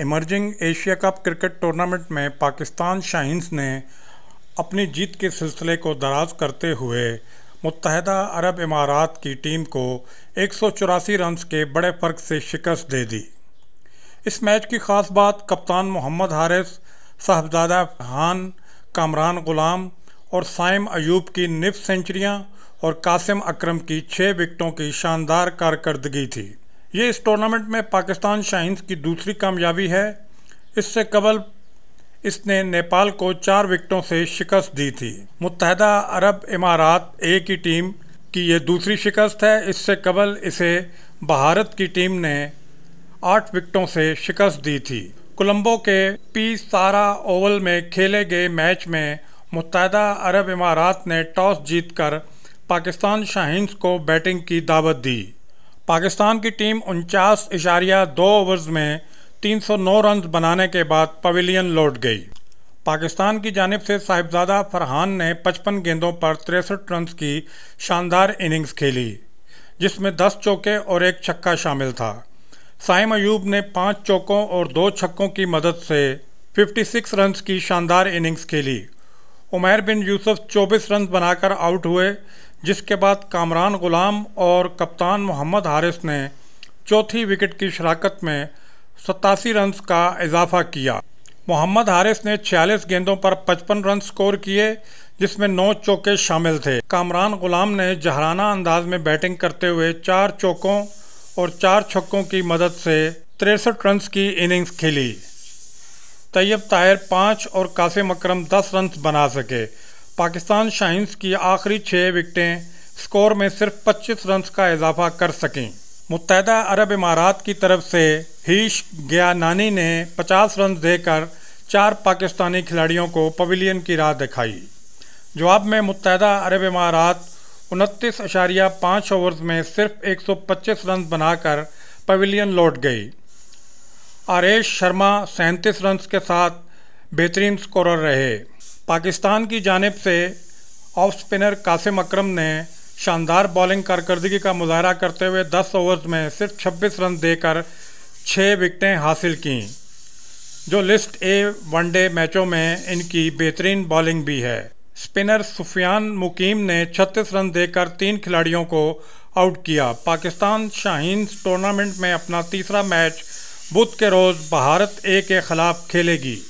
emerging Asia cup cricket tournament में पाकिस्तान शाहिन्स ने अपनी जीत के सिलसिले को दराज करते हुए मुतहदा अरब इमारात की टीम को एक सौ चौरासी रन के बड़े फ़र्क से शिकस्त दे दी इस मैच की ख़ास बात कप्तान मोहम्मद हारिस साहबजादा हान कामरान गुलाम और साइम अयूब की निफ सेंचुरियां और कासिम अकरम की छः विकटों की शानदार कारकर्दगी थी ये इस टूर्नामेंट में पाकिस्तान शाहिन्स की दूसरी कामयाबी है इससे कबल इसने नेपाल को चार विकेटों से शिकस्त दी थी मुतहदा अरब इमारात ए की टीम की ये दूसरी शिकस्त है इससे कबल इसे भारत की टीम ने आठ विकेटों से शिकस्त दी थी कोलंबो के पी सारा ओवल में खेले गए मैच में मुतहदा अरब इमारात ने टॉस जीतकर पाकिस्तान शाहिन्स को बैटिंग की दावत दी पाकिस्तान की टीम उनचास इशारिया दो ओवर्स में 309 रन बनाने के बाद पवेलियन लौट गई पाकिस्तान की जानब से साहिबजादा फरहान ने 55 गेंदों पर तिरसठ रन की शानदार इनिंग्स खेली जिसमें 10 चौके और एक छक्का शामिल था साइम अयूब ने पाँच चौकों और दो छक्कों की मदद से 56 रन की शानदार इनिंग्स खेली उमैर बिन यूसुफ 24 रन बनाकर आउट हुए जिसके बाद कामरान गुलाम और कप्तान मोहम्मद हारिस ने चौथी विकेट की शराकत में सतासी रन का इजाफा किया मोहम्मद हारिस ने 46 गेंदों पर 55 रन स्कोर किए जिसमें नौ चौके शामिल थे कामरान गुलाम ने जहराना अंदाज में बैटिंग करते हुए चार चौकों और चार छक्कों की मदद से तिरसठ रन की इनिंग्स खेली तैयब ताहिर पाँच और कासिम अकरम दस रन बना सके पाकिस्तान शाइंस की आखिरी छः विकटें स्कोर में सिर्फ 25 रन का इजाफा कर सकें मुतहदा अरब इमारात की तरफ से हीश गयानानी ने 50 रन देकर चार पाकिस्तानी खिलाड़ियों को पवेलियन की राह दिखाई जवाब में मुतहदा अरब इमारात उनतीस अशारिया पाँच ओवर्स में सिर्फ 125 रन बनाकर पवेलियन लौट गई आरेश शर्मा सैंतीस रन के साथ बेहतरीन स्कोरर रहे पाकिस्तान की जानब से ऑफ स्पिनर कासिम अक्रम ने शानदार बॉलिंग कारकर्दगी का मुजाहरा करते हुए 10 ओवर्स में सिर्फ 26 रन देकर 6 विकटें हासिल कीं जो लिस्ट ए वनडे मैचों में इनकी बेहतरीन बॉलिंग भी है स्पिनर सुफियान मुकीम ने 36 रन देकर तीन खिलाड़ियों को आउट किया पाकिस्तान शाहीन टूर्नामेंट में अपना तीसरा मैच बुध के रोज़ भारत ए के ख़िलाफ़ खेलेगी